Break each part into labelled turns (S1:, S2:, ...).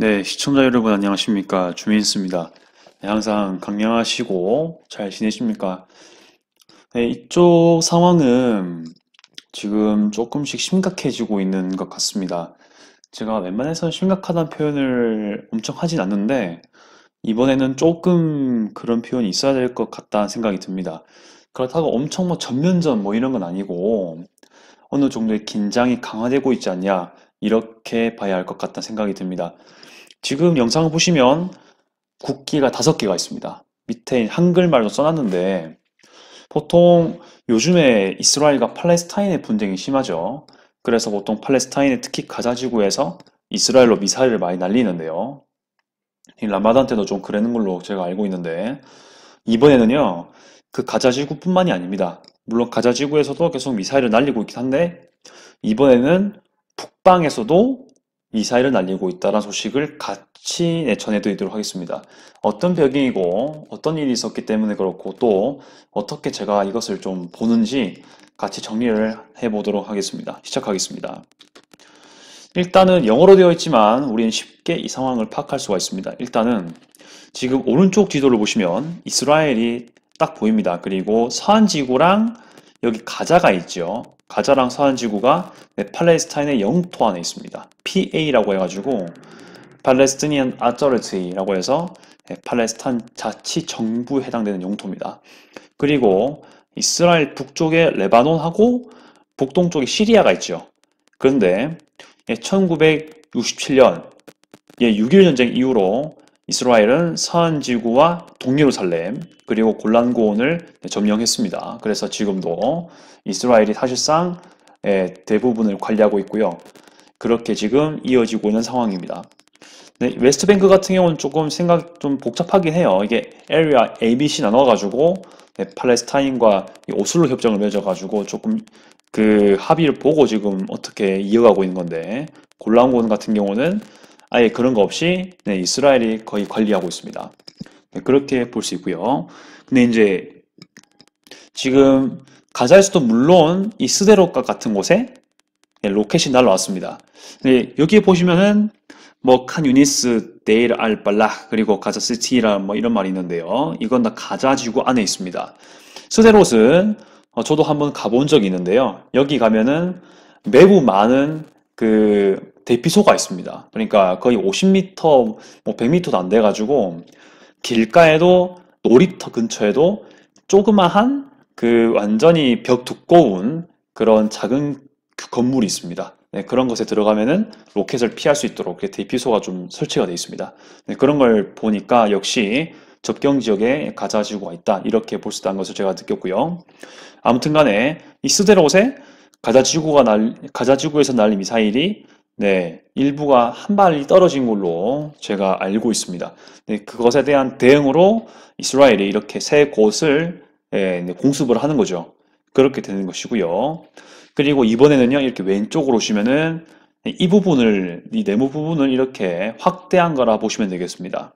S1: 네, 시청자 여러분 안녕하십니까. 주민스입니다. 네, 항상 강량하시고 잘 지내십니까? 네, 이쪽 상황은 지금 조금씩 심각해지고 있는 것 같습니다. 제가 웬만해선 심각하다는 표현을 엄청 하진 않는데 이번에는 조금 그런 표현이 있어야 될 것 같다는 생각이 듭니다. 그렇다고 엄청 뭐 전면전 뭐 이런 건 아니고 어느 정도의 긴장이 강화되고 있지 않냐 이렇게 봐야 할 것 같다는 생각이 듭니다. 지금 영상을 보시면 국기가 다섯 개가 있습니다. 밑에 한글말로 써놨는데 보통 요즘에 이스라엘과 팔레스타인의 분쟁이 심하죠. 그래서 보통 팔레스타인의 특히 가자지구에서 이스라엘로 미사일을 많이 날리는데요. 이 라마단 때도 좀 그랬는 걸로 제가 알고 있는데 이번에는요 그 가자지구뿐만이 아닙니다. 물론 가자지구에서도 계속 미사일을 날리고 있긴 한데 이번에는 북방에서도 미사일을 날리고 있다는 소식을 같이 전해드리도록 하겠습니다. 어떤 배경이고 어떤 일이 있었기 때문에 그렇고 또 어떻게 제가 이것을 좀 보는지 같이 정리를 해보도록 하겠습니다. 시작하겠습니다. 일단은 영어로 되어 있지만 우리는 쉽게 이 상황을 파악할 수가 있습니다. 일단은 지금 오른쪽 지도를 보시면 이스라엘이 딱 보입니다. 그리고 서한 지구랑 여기 가자가 있죠. 가자랑 서한지구가 네, 팔레스타인의 영토 안에 있습니다. PA라고 해가지고 팔레스티니안 아저르트라고 해서 네, 팔레스타인 자치정부에 해당되는 영토입니다 그리고 이스라엘 북쪽에 레바논하고 북동쪽에 시리아가 있죠. 그런데 1967년 6.1 전쟁 이후로 이스라엘은 서안지구와 동예루살렘 그리고 골란고원을 점령했습니다. 그래서 지금도 이스라엘이 사실상 예, 대부분을 관리하고 있고요. 그렇게 지금 이어지고 있는 상황입니다. 네, 웨스트뱅크 같은 경우는 조금 생각 좀 복잡하긴 해요. 이게 에리 e a ABC 나눠가지고 네, 팔레스타인과 오슬로 협정을 맺어가지고 조금 그 합의를 보고 지금 어떻게 이어가고 있는 건데 골란고원 같은 경우는 아예 그런 거 없이 네, 이스라엘이 거의 관리하고 있습니다. 네, 그렇게 볼 수 있고요. 근데 이제 지금 가자에서도 물론 이스데로과 같은 곳에 네, 로켓이 날라왔습니다. 네, 여기 에 보시면은 뭐 칸 유니스 데일 알 발라 그리고 가자 시티라 뭐 이런 말이 있는데요. 이건 다 가자 지구 안에 있습니다. 스데롯은 어, 저도 한번 가본 적이 있는데요. 여기 가면은 매우 많은 그 대피소가 있습니다. 그러니까 거의 50m, 뭐 100m도 안 돼가지고 길가에도 놀이터 근처에도 조그마한 그 완전히 벽 두꺼운 그런 작은 그 건물이 있습니다. 네, 그런 곳에 들어가면은 로켓을 피할 수 있도록 대피소가 좀 설치가 되어 있습니다. 네, 그런 걸 보니까 역시 접경 지역에 가자 지구가 있다 이렇게 볼 수 있다는 것을 제가 느꼈고요. 아무튼간에 이 스데롯에 가자 지구가 날 가자 지구에서 날린 미사일이 네, 일부가 한 발이 떨어진 걸로 제가 알고 있습니다. 네, 그것에 대한 대응으로 이스라엘이 이렇게 세 곳을 예, 공습을 하는 거죠. 그렇게 되는 것이고요. 그리고 이번에는요, 이렇게 왼쪽으로 오시면은 이 부분을, 이 네모 부분을 이렇게 확대한 거라 보시면 되겠습니다.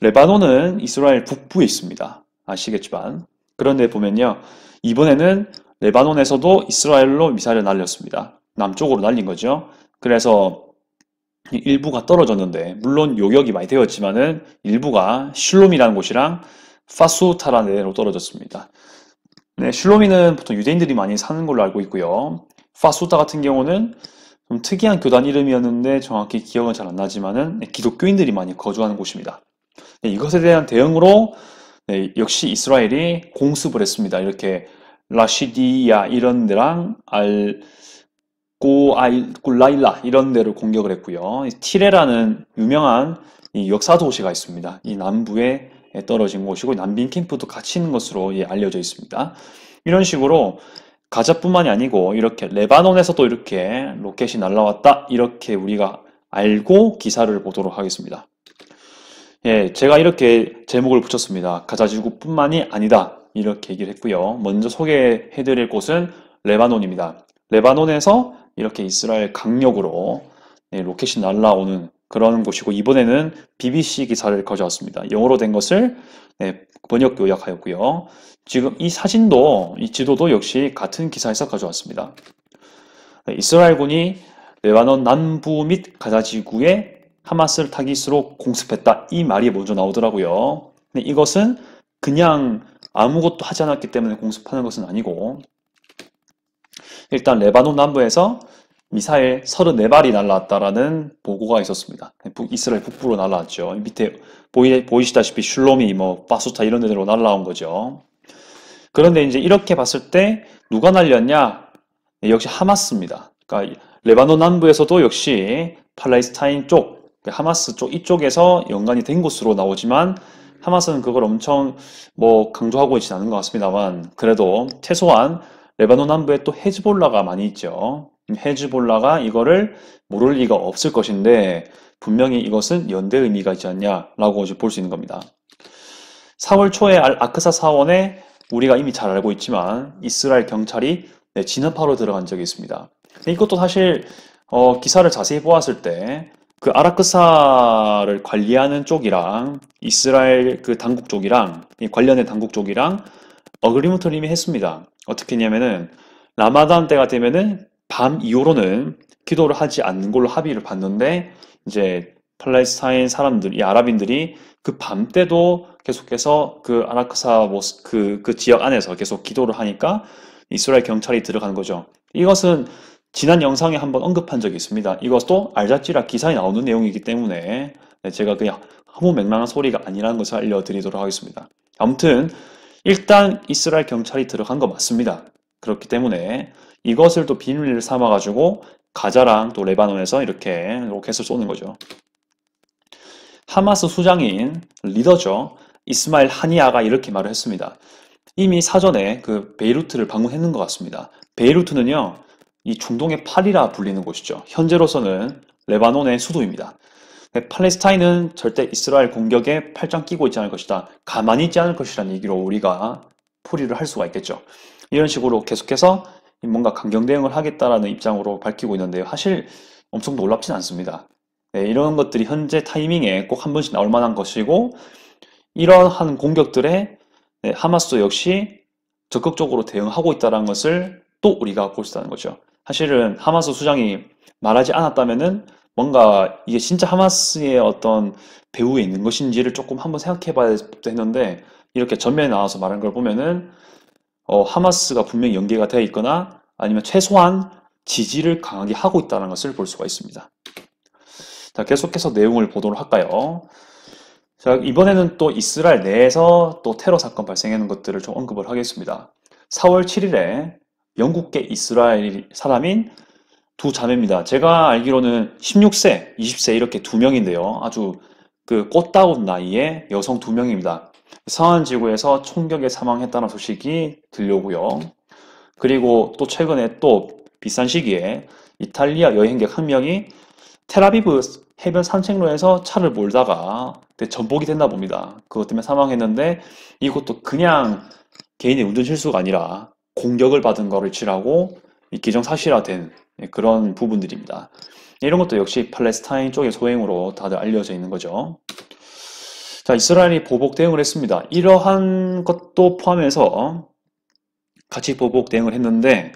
S1: 레바논은 이스라엘 북부에 있습니다. 아시겠지만. 그런데 보면요, 이번에는 레바논에서도 이스라엘로 미사를 날렸습니다. 남쪽으로 날린 거죠. 그래서 일부가 떨어졌는데 물론 요격이 많이 되었지만은 일부가 슐롬이라는 곳이랑 파수타라는 데로 떨어졌습니다. 네, 슐롬이는 보통 유대인들이 많이 사는 걸로 알고 있고요. 파수타 같은 경우는 좀 특이한 교단 이름이었는데 정확히 기억은 잘 안 나지만은 네, 기독교인들이 많이 거주하는 곳입니다. 네, 이것에 대한 대응으로 네, 역시 이스라엘이 공습을 했습니다. 이렇게 라시디야 이런 데랑 알 고아일, 굴라일라 이런 데를 공격을 했고요. 티레라는 유명한 역사 도시가 있습니다. 이 남부에 떨어진 곳이고 난빈 캠프도 같이 있는 것으로 예, 알려져 있습니다. 이런 식으로 가자뿐만이 아니고 이렇게 레바논에서도 이렇게 로켓이 날라왔다 이렇게 우리가 알고 기사를 보도록 하겠습니다. 예, 제가 이렇게 제목을 붙였습니다. 가자지구뿐만이 아니다 이렇게 얘기를 했고요. 먼저 소개해드릴 곳은 레바논입니다. 레바논에서 이렇게 이스라엘 강력으로 네, 로켓이 날라오는 그런 곳이고 이번에는 BBC 기사를 가져왔습니다. 영어로 된 것을 네, 번역 요약하였고요. 지금 이 사진도 이 지도도 역시 같은 기사에서 가져왔습니다. 네, 이스라엘군이 레바논 남부 및 가자 지구에 하마스를 타깃으로 공습했다. 이 말이 먼저 나오더라고요. 근데 이것은 그냥 아무것도 하지 않았기 때문에 공습하는 것은 아니고 일단 레바논 남부에서 미사일 34발이 날라왔다라는 보고가 있었습니다. 이스라엘 북부로 날라왔죠. 밑에 보이, 보이시다시피 슐롬이 뭐 바수타 이런 데로 날라온 거죠. 그런데 이제 이렇게 봤을 때 누가 날렸냐? 네, 역시 하마스입니다. 그러니까 레바논 남부에서도 역시 팔레스타인 쪽, 그러니까 하마스 쪽 이쪽에서 연관이 된 것으로 나오지만 하마스는 그걸 엄청 뭐 강조하고 있지는 않은 것 같습니다만 그래도 최소한 레바논 남부에 또 헤즈볼라가 많이 있죠. 헤즈볼라가 이거를 모를 리가 없을 것인데 분명히 이것은 연대 의미가 있지 않냐라고 볼 수 있는 겁니다. 4월 초에 알 아크사 사원에 우리가 이미 잘 알고 있지만 이스라엘 경찰이 네, 진압하러 들어간 적이 있습니다. 이것도 사실 어, 기사를 자세히 보았을 때 그 아라크사를 관리하는 쪽이랑 이스라엘 그 당국 쪽이랑 관련된 당국 쪽이랑 어그리먼트를 이미 했습니다. 어떻게 했냐면은 라마단 때가 되면은 밤 이후로는 기도를 하지 않는 걸로 합의를 봤는데 이제 팔레스타인 사람들, 이 아랍인들이 그 밤 때도 계속해서 그 아라크사 모스크 그, 그 지역 안에서 계속 기도를 하니까 이스라엘 경찰이 들어간 거죠. 이것은 지난 영상에 한번 언급한 적이 있습니다. 이것도 알자찌라 기사에 나오는 내용이기 때문에 네, 제가 그냥 허무 맹랑한 소리가 아니라는 것을 알려드리도록 하겠습니다. 아무튼 일단 이스라엘 경찰이 들어간 거 맞습니다. 그렇기 때문에 이것을 또 비밀을 삼아가지고 가자랑 또 레바논에서 이렇게 로켓을 쏘는 거죠. 하마스 수장인 리더죠. 이스마일 하니아가 이렇게 말을 했습니다. 이미 사전에 그 베이루트를 방문했는 것 같습니다. 베이루트는요, 이 중동의 팔이라 불리는 곳이죠. 현재로서는 레바논의 수도입니다. 팔레스타인은 절대 이스라엘 공격에 팔짱 끼고 있지 않을 것이다. 가만히 있지 않을 것이라는 얘기로 우리가 풀이를 할 수가 있겠죠. 이런 식으로 계속해서 뭔가 강경 대응을 하겠다라는 입장으로 밝히고 있는데요. 사실 엄청 놀랍진 않습니다. 네, 이런 것들이 현재 타이밍에 꼭 한 번씩 나올 만한 것이고 이러한 공격들에 네, 하마스 도 역시 적극적으로 대응하고 있다는 것을 또 우리가 볼 수 있다는 거죠. 사실은 하마스 수장이 말하지 않았다면은 뭔가 이게 진짜 하마스의 어떤 배후에 있는 것인지를 조금 한번 생각해 봐야 될법 했는데 이렇게 전면에 나와서 말한 걸 보면은 어, 하마스가 분명히 연계가 되어 있거나 아니면 최소한 지지를 강하게 하고 있다는 것을 볼 수가 있습니다. 자, 계속해서 내용을 보도록 할까요? 자, 이번에는 또 이스라엘 내에서 또 테러 사건 발생하는 것들을 좀 언급을 하겠습니다. 4월 7일에 영국계 이스라엘 사람인 두 자매입니다. 제가 알기로는 16세, 20세 이렇게 두 명인데요. 아주 그 꽃다운 나이에 여성 두 명입니다. 서한 지구에서 총격에 사망했다는 소식이 들려오고요. 그리고 또 최근에 또 비싼 시기에 이탈리아 여행객 한 명이 테라비브 해변 산책로에서 차를 몰다가 전복이 됐나 봅니다. 그것 때문에 사망했는데 이것도 그냥 개인의 운전 실수가 아니라 공격을 받은 거를 치라고 기정사실화된 네, 그런 부분들입니다. 네, 이런 것도 역시 팔레스타인 쪽의 소행으로 다들 알려져 있는 거죠. 자, 이스라엘이 보복 대응을 했습니다. 이러한 것도 포함해서 같이 보복 대응을 했는데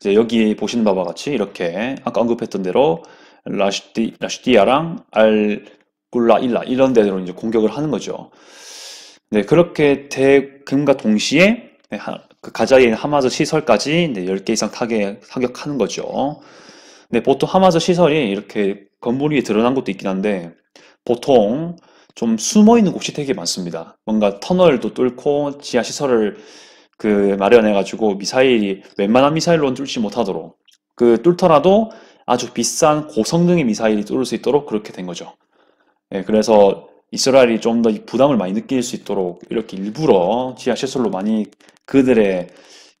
S1: 이제 여기 보시는 바와 같이 이렇게 아까 언급했던 대로 라슈디 라시디아랑 알 굴라일라 이런 데로 이제 공격을 하는 거죠. 네, 그렇게 대금과 동시에 네, 그 가자인 하마즈 시설까지 네, 10개 이상 타게, 타격하는 거죠. 네, 보통 하마즈 시설이 이렇게 건물 위에 드러난 것도 있긴 한데 보통 좀 숨어 있는 곳이 되게 많습니다. 뭔가 터널도 뚫고 지하 시설을 그 마련해 가지고 미사일이 웬만한 미사일로는 뚫지 못하도록 그 뚫더라도 아주 비싼 고성능의 미사일이 뚫을 수 있도록 그렇게 된 거죠. 예, 그래서 이스라엘이 좀 더 부담을 많이 느낄 수 있도록 이렇게 일부러 지하 시설로 많이 그들의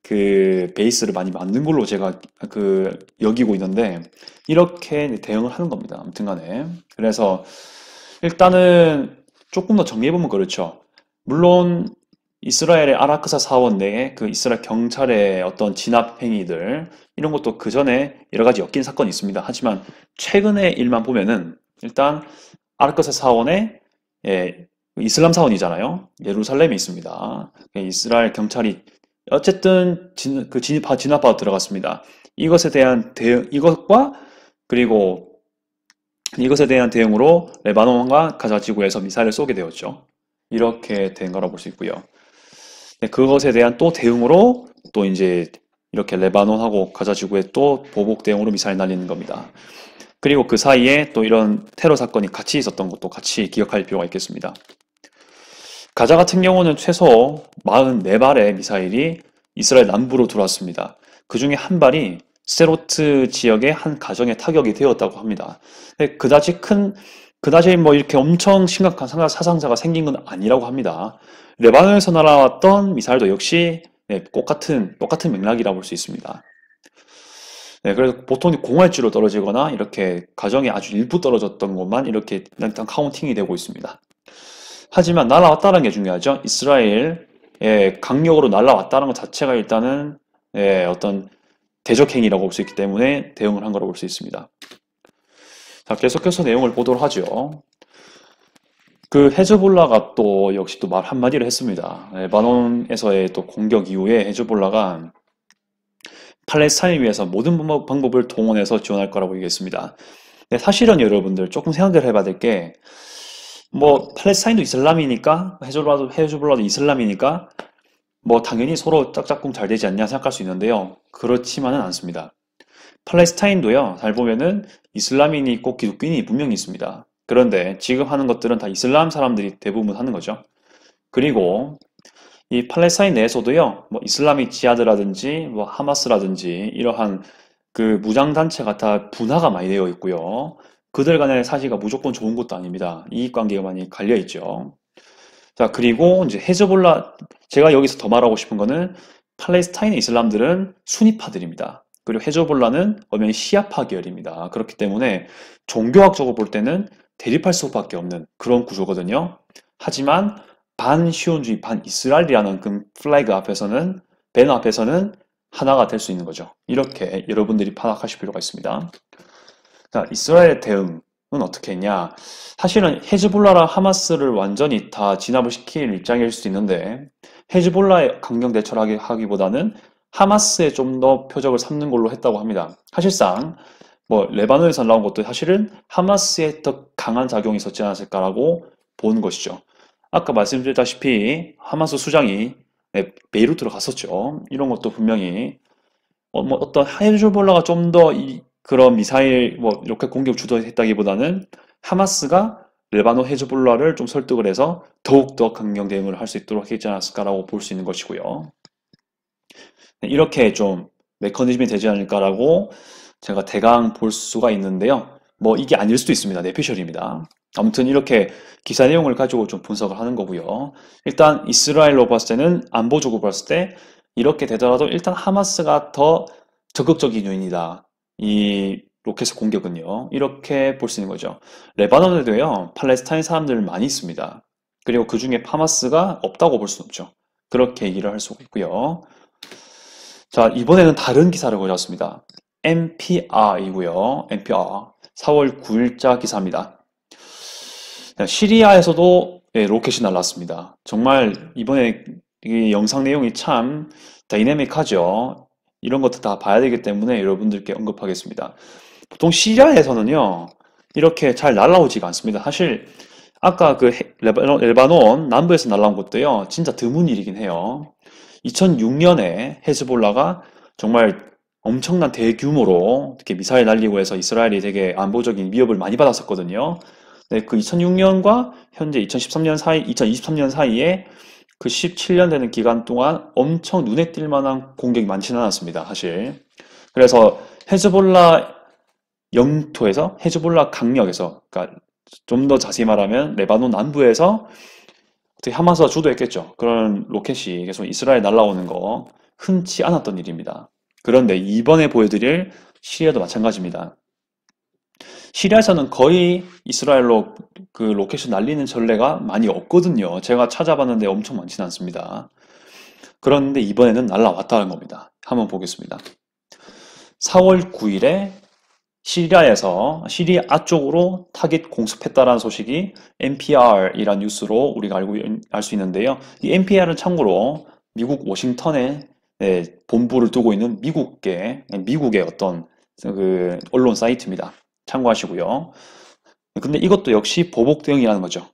S1: 그 베이스를 많이 만든 걸로 제가 그 여기고 있는데 이렇게 대응을 하는 겁니다. 아무튼간에 그래서 일단은 조금 더 정리해보면 그렇죠. 물론 이스라엘의 아라크사 사원 내에 그 이스라엘 경찰의 어떤 진압 행위들 이런 것도 그 전에 여러 가지 엮인 사건이 있습니다. 하지만 최근의 일만 보면은 일단 아라크사 사원의 예, 이슬람 사원이잖아요. 예루살렘에 있습니다. 예, 이스라엘 경찰이 어쨌든 진, 그 진입하 진압하러 들어갔습니다. 이것에 대한 대응, 이것과 그리고 이것에 대한 대응으로 레바논과 가자 지구에서 미사일을 쏘게 되었죠. 이렇게 된 거라고 볼 수 있고요. 네, 그것에 대한 또 대응으로 또 이제 이렇게 레바논하고 가자 지구에 또 보복 대응으로 미사일 날리는 겁니다. 그리고 그 사이에 또 이런 테러 사건이 같이 있었던 것도 같이 기억할 필요가 있겠습니다. 가자 같은 경우는 최소 44발의 미사일이 이스라엘 남부로 들어왔습니다. 그 중에 한 발이 세로트 지역의 한 가정에 타격이 되었다고 합니다. 그다지 큰, 그다지 뭐 이렇게 엄청 심각한 사상자가 생긴 건 아니라고 합니다. 레바논에서 날아왔던 미사일도 역시 네, 똑같은, 똑같은 맥락이라 볼수 있습니다. 네, 그래서 보통 공할지로 떨어지거나 이렇게 가정이 아주 일부 떨어졌던 것만 이렇게 일단 카운팅이 되고 있습니다. 하지만 날아왔다는 게 중요하죠. 이스라엘의 강력으로 날아왔다는 것 자체가 일단은 예, 어떤 대적행위라고 볼 수 있기 때문에 대응을 한 거라고 볼 수 있습니다. 자, 계속해서 내용을 보도록 하죠. 그 헤즈볼라가 또 역시 또 말 한마디를 했습니다. 레바논에서의 예, 또 공격 이후에 헤즈볼라가 팔레스타인을 위해서 모든 방법을 동원해서 지원할 거라고 얘기했습니다. 네, 사실은 여러분들 조금 생각을 해봐야 될 게 뭐 팔레스타인도 이슬람이니까 헤즈볼라도 헤즈볼라도 이슬람이니까 뭐 당연히 서로 짝짝꿍 잘 되지 않냐 생각할 수 있는데요. 그렇지만은 않습니다. 팔레스타인도요. 잘 보면은 이슬람인이 있고 기독교인이 분명히 있습니다. 그런데 지금 하는 것들은 다 이슬람 사람들이 대부분 하는 거죠. 그리고 이 팔레스타인 내에서도요, 뭐 이슬람의 지하드라든지 뭐 하마스라든지 이러한 그 무장 단체가 다 분화가 많이 되어 있고요. 그들 간의 사실과 무조건 좋은 것도 아닙니다. 이익 관계가 많이 갈려 있죠. 자, 그리고 이제 헤즈볼라 제가 여기서 더 말하고 싶은 거는 팔레스타인 이슬람들은 순위파들입니다. 그리고 헤즈볼라는 엄연히 시아파 계열입니다. 그렇기 때문에 종교학적으로 볼 때는 대립할 수밖에 없는 그런 구조거든요. 하지만 반시온주의, 반이스라엘이라는 그 플래그 앞에서는 벤 앞에서는 하나가 될 수 있는 거죠. 이렇게 여러분들이 파악하실 필요가 있습니다. 자, 이스라엘의 대응은 어떻게 했냐? 사실은 헤즈볼라라 하마스를 완전히 다 진압을 시킬 입장일 수도 있는데 헤즈볼라의 강경 대처를 하기보다는 하마스에 좀 더 표적을 삼는 걸로 했다고 합니다. 사실상 뭐 레바논에서 나온 것도 사실은 하마스의 더 강한 작용이 있었지 않았을까라고 보는 것이죠. 아까 말씀드렸다시피 하마스 수장이 네, 베이루트로 갔었죠. 이런 것도 분명히 어, 뭐 어떤 헤즈볼라가 좀 더 그런 미사일 뭐 이렇게 공격 주도했다기보다는 하마스가 레바노 헤즈볼라를 좀 설득을 해서 더욱 더 강경 대응을 할 수 있도록 했지 않았을까라고 볼 수 있는 것이고요. 네, 이렇게 좀 메커니즘이 되지 않을까라고 제가 대강 볼 수가 있는데요. 뭐 이게 아닐 수도 있습니다. 내피셜입니다. 네, 아무튼 이렇게 기사 내용을 가지고 좀 분석을 하는 거고요. 일단 이스라엘로 봤을 때는 안보적으로 봤을 때 이렇게 되더라도 일단 하마스가 더 적극적인 요인이다. 이 로켓의 공격은요. 이렇게 볼 수 있는 거죠. 레바논에도요. 팔레스타인 사람들 많이 있습니다. 그리고 그 중에 파마스가 없다고 볼 수는 없죠. 그렇게 얘기를 할 수가 있고요. 자, 이번에는 다른 기사를 가져왔습니다. NPR이고요. NPR. 4월 아. 9일자 기사입니다. 그러니까 시리아에서도 예, 로켓이 날랐습니다. 정말 네. 이번에 영상 내용이 참 다이내믹하죠. 이런 것도 다 봐야 되기 때문에 여러분들께 언급하겠습니다. 보통 시리아에서는요, 이렇게 잘 날라오지가 않습니다. 사실, 아까 그 레바논, 레바논 남부에서 날라온 것도요, 진짜 드문 일이긴 해요. 2006년에 헤즈볼라가 정말 엄청난 대규모로 이렇게 미사일 날리고 해서 이스라엘이 되게 안보적인 위협을 많이 받았었거든요. 네, 그 2006년과 현재 2013년 사이, 2023년 사이에 그 17년 되는 기간 동안 엄청 눈에 띌 만한 공격이 많지는 않았습니다, 사실. 그래서 헤즈볼라 영토에서, 헤즈볼라 강력에서, 그러니까 좀 더 자세히 말하면 레바논 남부에서 어떻게 하마스가 주도했겠죠. 그런 로켓이 계속 이스라엘 날라오는 거 흔치 않았던 일입니다. 그런데 이번에 보여드릴 시리아도 마찬가지입니다. 시리아에서는 거의 이스라엘로 그 로켓이 날리는 전례가 많이 없거든요. 제가 찾아봤는데 엄청 많지는 않습니다. 그런데 이번에는 날라왔다는 겁니다. 한번 보겠습니다. 4월 9일에 시리아에서 시리아 쪽으로 타깃 공습했다라는 소식이 n p r 이라는 뉴스로 우리가 알고 알 수 있는데요. 이 NPR은 참고로 미국 워싱턴에 네, 본부를 두고 있는 미국계 미국의 어떤 그 언론 사이트입니다. 참고하시고요. 근데 이것도 역시 보복 대응이라는 거죠.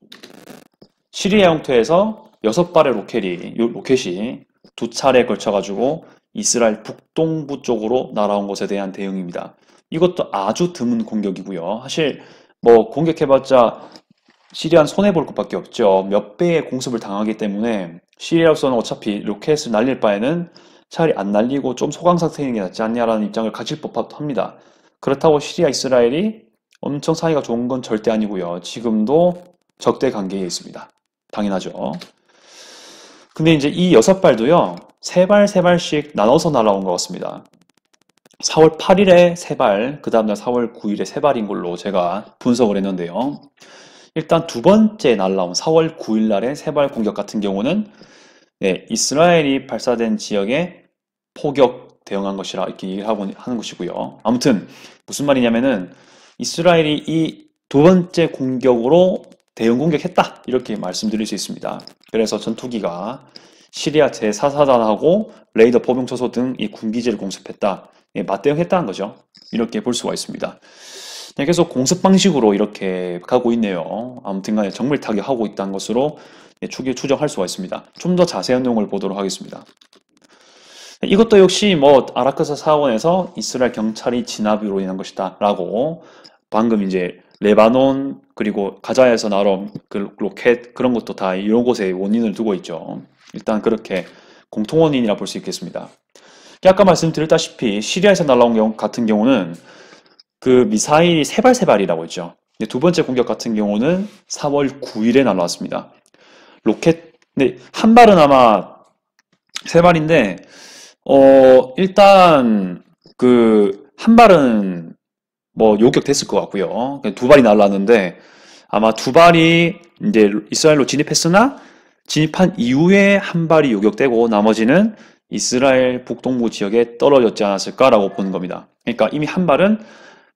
S1: 시리아 영토에서 여섯 발의 로켓이, 로켓이 두 차례에 걸쳐가지고 이스라엘 북동부 쪽으로 날아온 것에 대한 대응입니다. 이것도 아주 드문 공격이고요. 사실 뭐 공격해봤자 시리아는 손해볼 것밖에 없죠. 몇 배의 공습을 당하기 때문에 시리아로서는 어차피 로켓을 날릴 바에는 차라리 안 날리고 좀 소강 상태인 게 낫지 않냐라는 입장을 가질 법합니다. 그렇다고 시리아 이스라엘이 엄청 사이가 좋은 건 절대 아니고요. 지금도 적대 관계에 있습니다. 당연하죠. 근데 이제 이 여섯 발도요. 세 발, 세 발씩 나눠서 날아온 것 같습니다. 4월 8일에 세 발, 그 다음날 4월 9일에 세 발인 걸로 제가 분석을 했는데요. 일단 두 번째 날라온 4월 9일 날의 세발 공격 같은 경우는 네, 이스라엘이 발사된 지역에 포격 대응한 것이라 이렇게 얘기를 하고 하는 것이고요. 아무튼 무슨 말이냐면은 이스라엘이 이 두 번째 공격으로 대응 공격했다 이렇게 말씀드릴 수 있습니다. 그래서 전투기가 시리아 제4사단하고 레이더 포병처소등 이 군기지를 공습했다. 예, 맞대응했다는 거죠. 이렇게 볼 수가 있습니다. 계속 네, 공습 방식으로 이렇게 가고 있네요. 아무튼 간에 정밀 타격하고 있다는 것으로 예, 추 추정할 수가 있습니다. 좀 더 자세한 내용을 보도록 하겠습니다. 이것도 역시 뭐 아라크사 사원에서 이스라엘 경찰이 진압으로 인한 것이다라고 방금 이제 레바논 그리고 가자에서 나온 그 로켓 그런 것도 다 이곳에 런 원인을 두고 있죠. 일단 그렇게 공통원인이라 볼 수 있겠습니다. 아까 말씀드렸다시피 시리아에서 날라온 경우 같은 경우는 그 미사일이 세발 세발이라고 했죠. 두 번째 공격 같은 경우는 4월 9일에 날라왔습니다. 로켓, 근한 발은 아마 세 발인데 어, 일단 그 한 발은 뭐 요격됐을 것 같고요. 두 발이 날랐는데 아마 두 발이 이제 이스라엘로 진입했으나 진입한 이후에 한 발이 요격되고 나머지는 이스라엘 북동부 지역에 떨어졌지 않았을까라고 보는 겁니다. 그러니까 이미 한 발은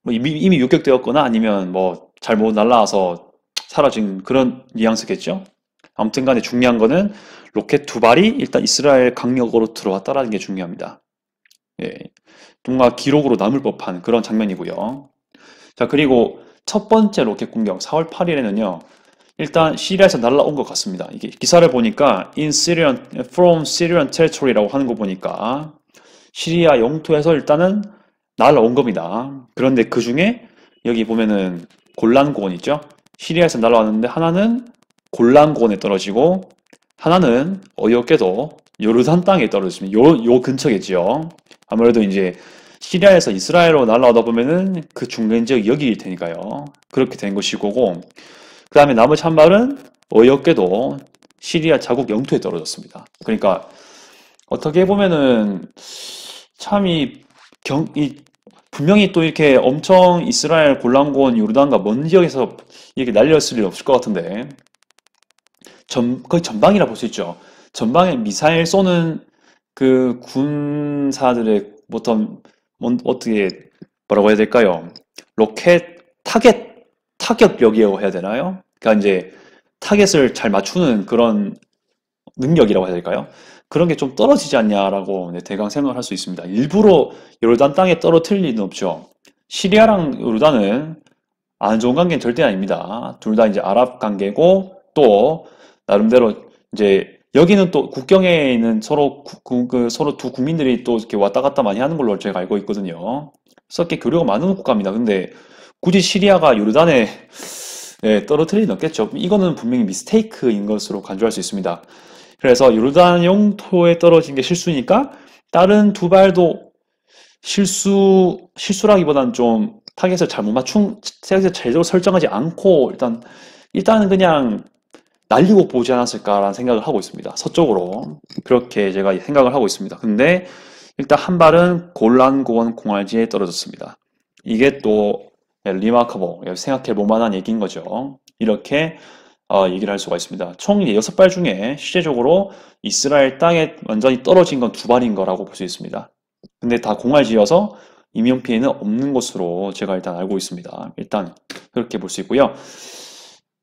S1: 뭐 이미, 이미 요격되었거나 아니면 뭐 잘못 날라와서 사라진 그런 뉘앙스겠죠. 아무튼 간에 중요한 거는 로켓 두 발이 일단 이스라엘 강력으로 들어왔다라는 게 중요합니다. 예, 뭔가 기록으로 남을 법한 그런 장면이고요. 자, 그리고 첫 번째 로켓 공격 4월 8일에는요. 일단 시리아에서 날라온 것 같습니다. 이게 기사를 보니까 in Syrian from Syrian territory라고 하는 거 보니까 시리아 영토에서 일단은 날라온 겁니다. 그런데 그 중에 여기 보면은 골란고원 있죠? 시리아에서 날라왔는데 하나는 곤란고원에 떨어지고 하나는 어이없게도 요르단 땅에 떨어지면 졌 요, 요근처겠죠 아무래도 이제 시리아에서 이스라엘로 날라오다 보면은 그 중간 지역 여기일 테니까요. 그렇게 된 것이 고그 다음에 나머지 한 발은 어이없게도 시리아 자국 영토에 떨어졌습니다. 그러니까 어떻게 보면은 참이 경, 이 분명히 또 이렇게 엄청 이스라엘 골란고원 요르단과 먼 지역에서 이렇게 날렸을 일 없을 것 같은데 전, 거의 전방이라 볼 수 있죠. 전방에 미사일 쏘는 그 군사들의 어떤 어떻게 뭐라고 해야 될까요? 로켓 타겟 타격력이라고 해야 되나요? 그러니까 이제 타겟을 잘 맞추는 그런 능력이라고 해야 될까요? 그런 게 좀 떨어지지 않냐라고 대강 생각을 할 수 있습니다. 일부러 요르단 땅에 떨어뜨릴 리는 없죠. 시리아랑 요르단은 안 좋은 관계는 절대 아닙니다. 둘 다 이제 아랍 관계고 또 나름대로 이제 여기는 또 국경에 있는 서로 구, 그 서로 두 국민들이 또 이렇게 왔다 갔다 많이 하는 걸로 제가 알고 있거든요. 그래서 꽤 교류가 많은 국가입니다. 근데 굳이 시리아가 요르단에 네, 예, 떨어뜨리는 없겠죠. 이거는 분명히 미스테이크인 것으로 간주할 수 있습니다. 그래서 요르단 영토에 떨어진 게 실수니까 다른 두 발도 실수 실수라기보다는 좀 타겟을 잘못 맞춘 타겟을 제대로 설정하지 않고 일단 일단은 그냥 날리고 보지 않았을까라는 생각을 하고 있습니다. 서쪽으로 그렇게 제가 생각을 하고 있습니다. 근데 일단 한 발은 골란고원 공알지에 떨어졌습니다. 이게 또 리마커버 생각해 볼 만한 얘기인 거죠. 이렇게 어, 얘기를 할 수가 있습니다. 총 6발 중에 실제적으로 이스라엘 땅에 완전히 떨어진 건 두 발인 거라고 볼 수 있습니다. 근데 다 공알지여서 이명 피해는 없는 것으로 제가 일단 알고 있습니다. 일단 그렇게 볼 수 있고요.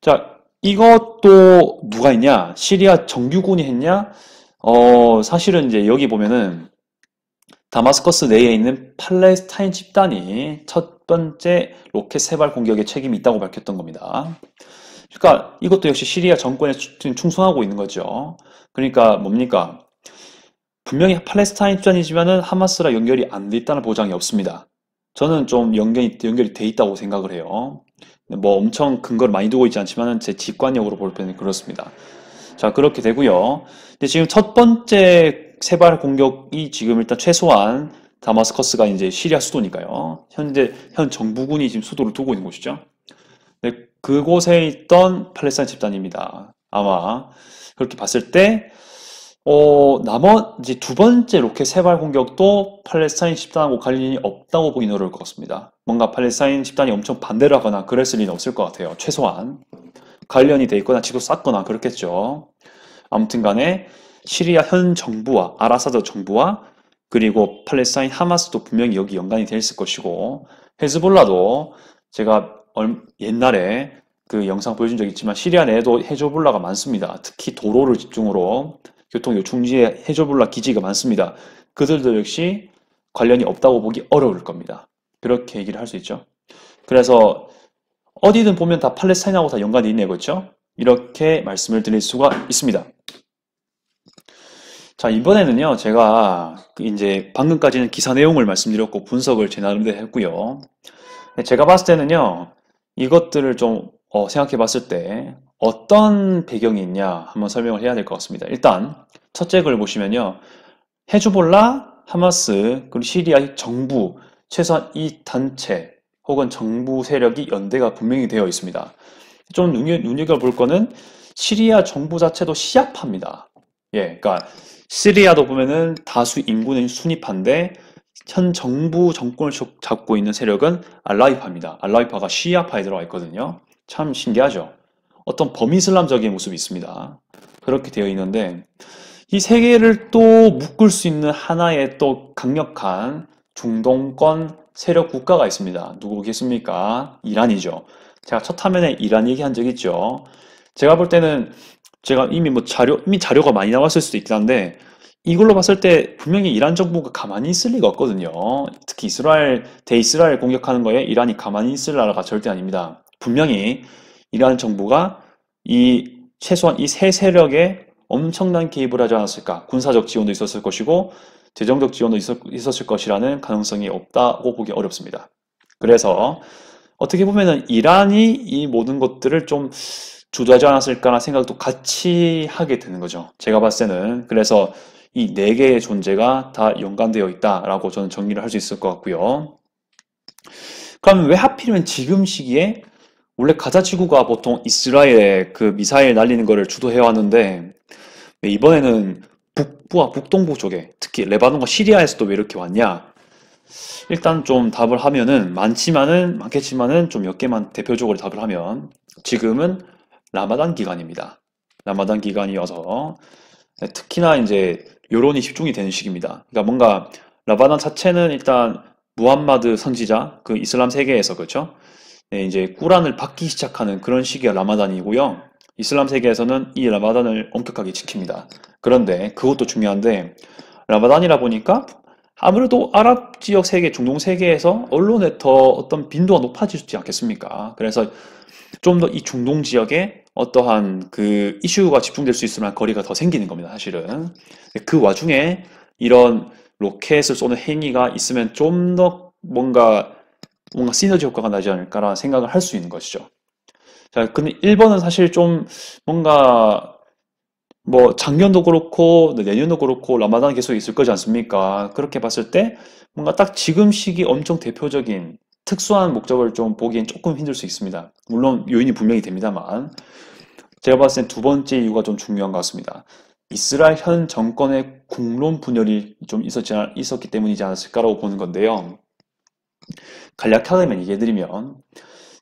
S1: 자, 이것도 누가 했냐? 시리아 정규군이 했냐? 어, 사실은 이제 여기 보면은 다마스커스 내에 있는 팔레스타인 집단이 첫 번째 로켓 세발 공격에 책임이 있다고 밝혔던 겁니다. 그러니까 이것도 역시 시리아 정권에 충성하고 있는 거죠. 그러니까 뭡니까? 분명히 팔레스타인 집단이지만은 하마스라 연결이 안 돼 있다는 보장이 없습니다. 저는 좀 연결이, 연결이 돼 있다고 생각을 해요. 뭐 엄청 근거를 많이 두고 있지 않지만 제 직관력으로 볼 때는 그렇습니다. 자 그렇게 되고요. 근데 지금 첫 번째 세발 공격이 지금 일단 최소한 다마스커스가 이제 시리아 수도니까요. 현재 현 정부군이 지금 수도를 두고 있는 곳이죠. 네, 그곳에 있던 팔레스타인 집단입니다. 아마 그렇게 봤을 때 어, 나머지 두 번째 로켓 세발 공격도 팔레스타인 집단하고 관련이 없다고 보기 어려울 것 같습니다. 뭔가 팔레스타인 집단이 엄청 반대를 하거나 그랬을 리는 없을 것 같아요. 최소한 관련이 돼 있거나 지도 쌓거나 그렇겠죠. 아무튼 간에 시리아 현 정부와 아라사드 정부와 그리고 팔레스타인 하마스도 분명히 여기 연관이 돼 있을 것이고 헤즈볼라도 제가 옛날에 그 영상 보여준 적 있지만 시리아 내에도 헤즈볼라가 많습니다. 특히 도로를 집중으로 교통 요충지에 헤즈볼라 기지가 많습니다. 그들도 역시 관련이 없다고 보기 어려울 겁니다. 그렇게 얘기를 할 수 있죠. 그래서 어디든 보면 다 팔레스타인하고 다 연관이 있네요. 그렇죠? 이렇게 말씀을 드릴 수가 있습니다. 자, 이번에는요, 제가 이제 방금까지는 기사 내용을 말씀드렸고 분석을 제 나름대로 했고요. 제가 봤을 때는요, 이것들을 좀 어, 생각해 봤을 때 어떤 배경이 있냐 한번 설명을 해야 될 것 같습니다. 일단, 첫째 글 보시면요, 헤즈볼라, 하마스, 그리고 시리아 정부, 최소한 이 단체 혹은 정부 세력이 연대가 분명히 되어 있습니다. 좀 눈여겨 볼 거는 시리아 정부 자체도 시합합니다. 예, 그러니까 시리아도 보면은 다수 인구는 순위파인데 현 정부 정권을 잡고 있는 세력은 알라이파입니다. 알라이파가 시아파에 들어와 있거든요. 참 신기하죠. 어떤 범이슬람적인 모습이 있습니다. 그렇게 되어 있는데 이세계를또 묶을 수 있는 하나의 또 강력한 중동권 세력 국가가 있습니다. 누구겠습니까? 이란이죠. 제가 첫 화면에 이란 얘기한 적 있죠. 제가 볼 때는 제가 이미 뭐 자료, 이미 자료가 많이 나왔을 수도 있긴 한데 이걸로 봤을 때 분명히 이란 정부가 가만히 있을 리가 없거든요. 특히 이스라엘, 대이스라엘 공격하는 거에 이란이 가만히 있을 나라가 절대 아닙니다. 분명히 이란 정부가 이 최소한 이 세 세력에 엄청난 개입을 하지 않았을까. 군사적 지원도 있었을 것이고 재정적 지원도 있었을 것이라는 가능성이 없다고 보기 어렵습니다. 그래서 어떻게 보면은 이란이 이 모든 것들을 좀 주도하지 않았을까라는 생각도 같이 하게 되는 거죠. 제가 봤을 때는 그래서 이 네 개의 존재가 다 연관되어 있다라고 저는 정리를 할 수 있을 것 같고요. 그러면왜 하필이면 지금 시기에 원래 가자 지구가 보통 이스라엘의 그 미사일 날리는 거를 주도해 왔는데 네, 이번에는 북부와 북동부 쪽에 특히 레바논과 시리아에서도 왜 이렇게 왔냐? 일단 좀 답을 하면은 많지만은 많겠지만은 좀 몇 개만 대표적으로 답을 하면 지금은 라마단 기간입니다. 라마단 기간이어서 네, 특히나 이제 여론이 집중이 되는 시기입니다. 그러니까 뭔가 라마단 자체는 일단 무함마드 선지자 그 이슬람 세계에서 그렇죠? 네, 이제 꾸란을 받기 시작하는 그런 시기가 라마단이고요. 이슬람 세계에서는 이 라마단을 엄격하게 지킵니다. 그런데 그것도 중요한데 라마단이라 보니까 아무래도 아랍 지역 세계, 중동 세계에서 언론에 더 어떤 빈도가 높아지지 않겠습니까? 그래서 좀 더 이 중동 지역에 어떠한 그 이슈가 집중될 수 있을 만한 거리가 더 생기는 겁니다, 사실은. 그 와중에 이런 로켓을 쏘는 행위가 있으면 좀 더 뭔가 뭔가 시너지 효과가 나지 않을까라는 생각을 할 수 있는 것이죠. 자, 근데 1번은 사실 좀 뭔가 뭐 작년도 그렇고 네, 내년도 그렇고 라마단 계속 있을 거지 않습니까? 그렇게 봤을 때 뭔가 딱 지금 시기 엄청 대표적인 특수한 목적을 좀 보기엔 조금 힘들 수 있습니다. 물론 요인이 분명히 됩니다만 제가 봤을 때 두 번째 이유가 좀 중요한 것 같습니다. 이스라엘 현 정권의 국론 분열이 좀 있었지, 있었기 때문이지 않았을까라고 보는 건데요. 간략하게만 얘기해드리면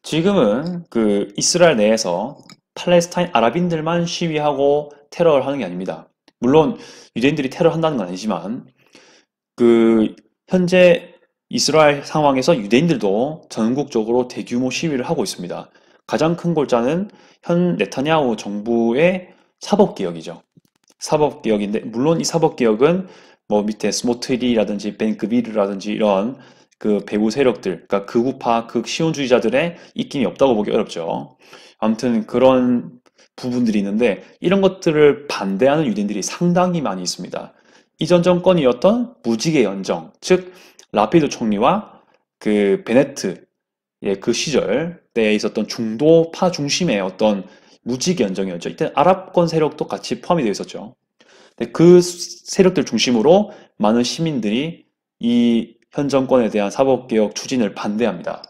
S1: 지금은 그 이스라엘 내에서 팔레스타인 아랍인들만 시위하고 테러를 하는 게 아닙니다. 물론 유대인들이 테러를 한다는 건 아니지만 그 현재 이스라엘 상황에서 유대인들도 전국적으로 대규모 시위를 하고 있습니다. 가장 큰 골자는 현 네타냐후 정부의 사법개혁이죠. 사법개혁인데 물론 이 사법개혁은 뭐 밑에 스모트리라든지 벤그비르라든지 이런 그 배후 세력들, 그러니까 극우파, 극시온주의자들의 있긴 없다고 보기 어렵죠. 아무튼 그런 부분들이 있는데 이런 것들을 반대하는 유대인들이 상당히 많이 있습니다. 이전 정권이었던 무지개 연정, 즉 라피드 총리와 그 베네트의 그 시절 때에 있었던 중도파 중심의 어떤 무지개 연정이었죠. 이때 아랍권 세력도 같이 포함이 되어 있었죠. 그 세력들 중심으로 많은 시민들이 이현 정권에 대한 사법개혁 추진을 반대합니다.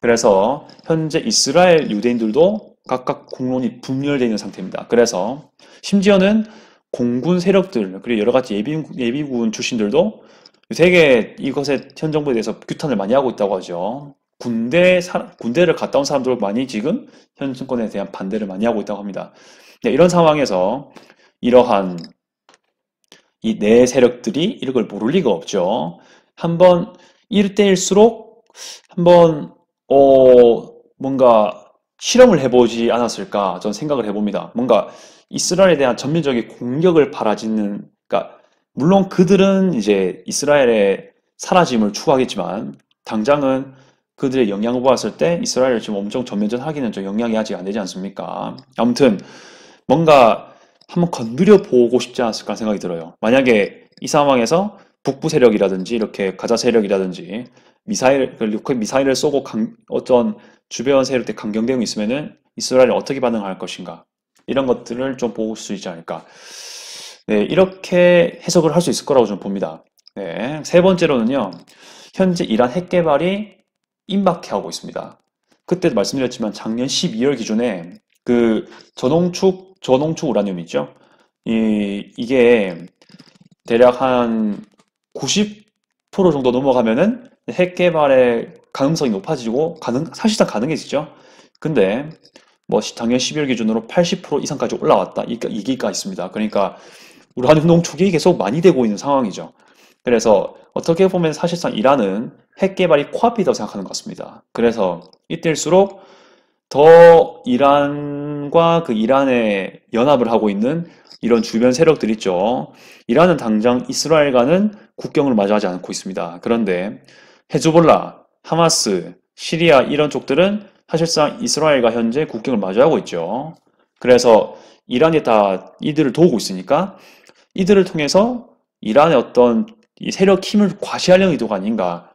S1: 그래서 현재 이스라엘 유대인들도 각각 공론이 분열되어 있는 상태입니다. 그래서 심지어는 공군 세력들 그리고 여러 가지 예비군, 예비군 출신들도 세계 이것에 현 정부에 대해서 규탄을 많이 하고 있다고 하죠. 군대 사, 군대를 갔다 온 사람들 많이 지금 현 정권에 대한 반대를 많이 하고 있다고 합니다. 네, 이런 상황에서 이러한 이네 세력들이 이런 걸 모를 리가 없죠. 한번 이럴 때일수록 한번 어 뭔가 실험을 해보지 않았을까 저는 생각을 해봅니다. 뭔가 이스라엘에 대한 전면적인 공격을 바라지는 그러니까 물론 그들은 이제 이스라엘의 사라짐을 추구하겠지만 당장은 그들의 영향을 보았을 때 이스라엘을 지금 엄청 전면전하기는 좀 영향이 아직 안 되지 않습니까? 아무튼 뭔가 한번 건드려 보고 싶지 않았을까 생각이 들어요. 만약에 이 상황에서 북부 세력이라든지 이렇게 가자 세력이라든지 미사일 그 미사일을 쏘고 강, 어떤 주변 세력들 강경 대응이 있으면은 이스라엘이 어떻게 반응할 것인가 이런 것들을 좀 볼 수 있지 않을까. 네, 이렇게 해석을 할 수 있을 거라고 저는 봅니다. 네, 세 번째로는요. 현재 이란 핵 개발이 임박해하고 있습니다. 그때도 말씀드렸지만 작년 12월 기준에 그 전홍축 전홍축 우라늄 있죠. 이 이게 대략 한90% 정도 넘어가면은 핵 개발의 가능성이 높아지고 가능 사실상 가능해지죠. 근데 뭐 작년 12월 기준으로 80% 이상까지 올라왔다. 이, 기가 있습니다. 그러니까 우란 운동 초기에 계속 많이 되고 있는 상황이죠. 그래서 어떻게 보면 사실상 이란은 핵 개발이 코앞이다고 생각하는 것 같습니다. 그래서 이때일수록 더 이란과 그 이란의 연합을 하고 있는 이런 주변 세력들 있죠. 이란은 당장 이스라엘과는 국경을 마주하지 않고 있습니다. 그런데 헤즈볼라, 하마스, 시리아 이런 쪽들은 사실상 이스라엘과 현재 국경을 마주하고 있죠. 그래서 이란이 다 이들을 도우고 있으니까 이들을 통해서 이란의 어떤 세력 힘을 과시하려는 의도가 아닌가.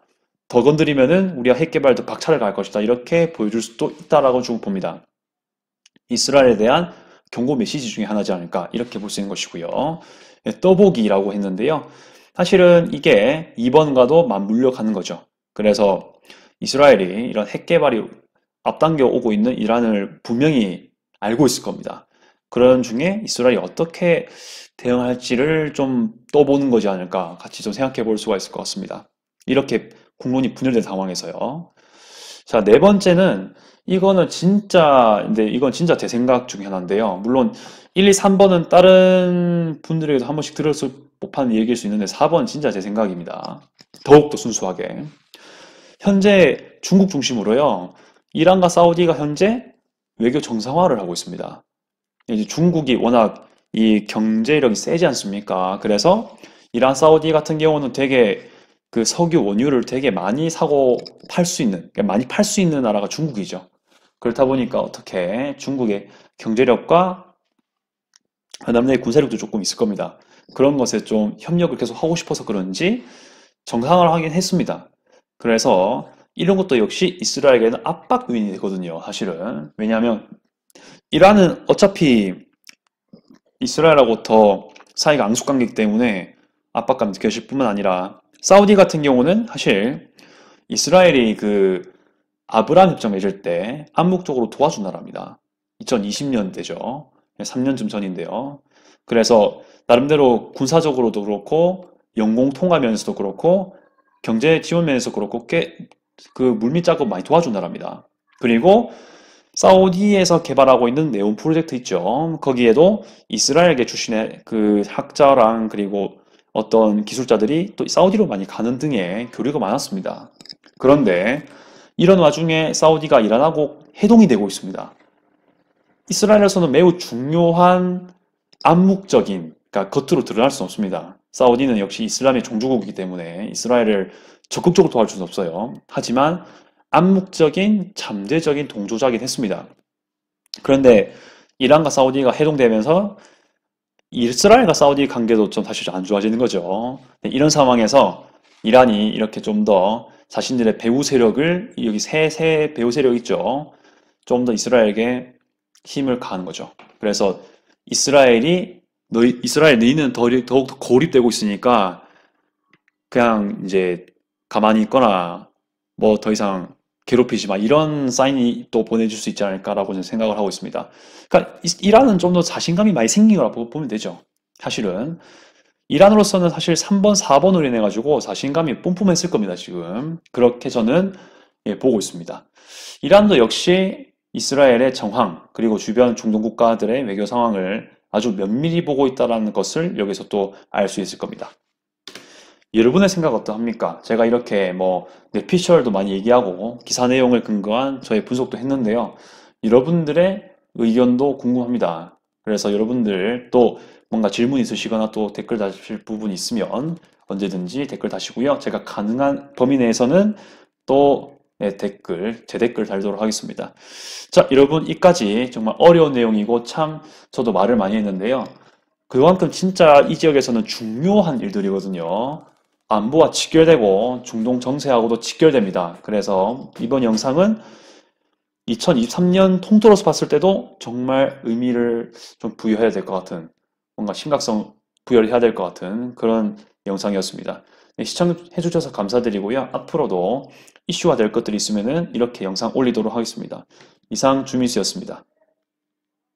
S1: 더 건드리면은 우리가 핵개발도 박차를 갈 것이다. 이렇게 보여줄 수도 있다라고 주좀 봅니다. 이스라엘에 대한 경고 메시지 중에 하나지 않을까 이렇게 볼 수 있는 것이고요. 네, 떠보기라고 했는데요. 사실은 이게 2번과도 맞물려 가는 거죠. 그래서 이스라엘이 이런 핵 개발이 앞당겨 오고 있는 이란을 분명히 알고 있을 겁니다. 그런 중에 이스라엘이 어떻게 대응할지를 좀 떠보는 거지 않을까 같이 좀 생각해 볼 수가 있을 것 같습니다. 이렇게 국론이 분열된 상황에서요. 자, 네 번째는 이거는 진짜 근데 이건 진짜 제 생각 중에 하나인데요. 물론 1, 2, 3번은 다른 분들에게도 한 번씩 들었을 법한 얘기일 수 있는데 4번 진짜 제 생각입니다. 더욱더 순수하게. 현재 중국 중심으로요. 이란과 사우디가 현재 외교 정상화를 하고 있습니다. 이제 중국이 워낙 이 경제력이 세지 않습니까? 그래서 이란 사우디 같은 경우는 되게 그 석유 원유를 되게 많이 사고 팔 수 있는 그러니까 많이 팔 수 있는 나라가 중국이죠. 그렇다 보니까 어떻게 중국의 경제력과 남녀의 군사력도 조금 있을 겁니다. 그런 것에 좀 협력을 계속 하고 싶어서 그런지 정상화를 하긴 했습니다. 그래서 이런 것도 역시 이스라엘에게는 압박 요인이 되거든요. 사실은 왜냐하면 이란은 어차피 이스라엘하고 더 사이가 앙숙관계이기 때문에 압박감 느껴질 뿐만 아니라 사우디 같은 경우는 사실 이스라엘이 그 아브라함 협정 맺을 때 암묵적으로 도와준 나라입니다. 2020년대죠. 3년쯤 전인데요. 그래서 나름대로 군사적으로도 그렇고 영공통하면서도 그렇고 경제 지원 면에서 그렇고 꽤 그 물밑 작업 많이 도와준 나라입니다. 그리고 사우디에서 개발하고 있는 네온 프로젝트 있죠. 거기에도 이스라엘계 출신의 그 학자랑 그리고 어떤 기술자들이 또 사우디로 많이 가는 등의 교류가 많았습니다. 그런데 이런 와중에 사우디가 이란하고 해동이 되고 있습니다. 이스라엘에서는 매우 중요한 암묵적인, 그러니까 겉으로 드러날 수 없습니다. 사우디는 역시 이슬람의 종주국이기 때문에 이스라엘을 적극적으로 도와줄 수는 없어요. 하지만 암묵적인 잠재적인 동조자긴 이 했습니다. 그런데 이란과 사우디가 해동되면서 이스라엘과 사우디 관계도 좀 사실 안 좋아지는 거죠. 네, 이런 상황에서 이란이 이렇게 좀 더 자신들의 배후 세력을 여기 세세 배후 세력 있죠. 좀 더 이스라엘에게 힘을 가하는 거죠. 그래서 이스라엘이 너희 이스라엘 너희는 더, 더욱 더 고립되고 있으니까 그냥 이제 가만히 있거나 뭐 더 이상 괴롭히지 마 이런 사인이 또 보내줄 수 있지 않을까라고 저는 생각을 하고 있습니다. 그러니까 이란은 좀 더 자신감이 많이 생긴거라고 보면 되죠. 사실은 이란으로서는 사실 3번, 4번으로 인해 가지고 자신감이 뿜뿜했을 겁니다. 지금 그렇게 저는 예, 보고 있습니다. 이란도 역시 이스라엘의 정황 그리고 주변 중동 국가들의 외교 상황을 아주 면밀히 보고 있다는 것을 여기서 또 알 수 있을 겁니다. 여러분의 생각 어떠합니까? 제가 이렇게 뭐 뇌피셜도 많이 얘기하고 기사 내용을 근거한 저의 분석도 했는데요. 여러분들의 의견도 궁금합니다. 그래서 여러분들 또 뭔가 질문 있으시거나 또 댓글 다실 부분 있으면 언제든지 댓글 다시고요. 제가 가능한 범위 내에서는 또 네, 댓글, 제 댓글 달도록 하겠습니다. 자, 여러분, 이까지 정말 어려운 내용이고 참 저도 말을 많이 했는데요. 그만큼 진짜 이 지역에서는 중요한 일들이거든요. 안보와 직결되고 중동 정세하고도 직결됩니다. 그래서 이번 영상은 2023년 통틀어서 봤을 때도 정말 의미를 좀 부여해야 될 것 같은 뭔가 심각성 부여를 해야 될 것 같은 그런 영상이었습니다. 네, 시청해 주셔서 감사드리고요. 앞으로도 이슈화 될 것들이 있으면 이렇게 영상 올리도록 하겠습니다. 이상 주민수였습니다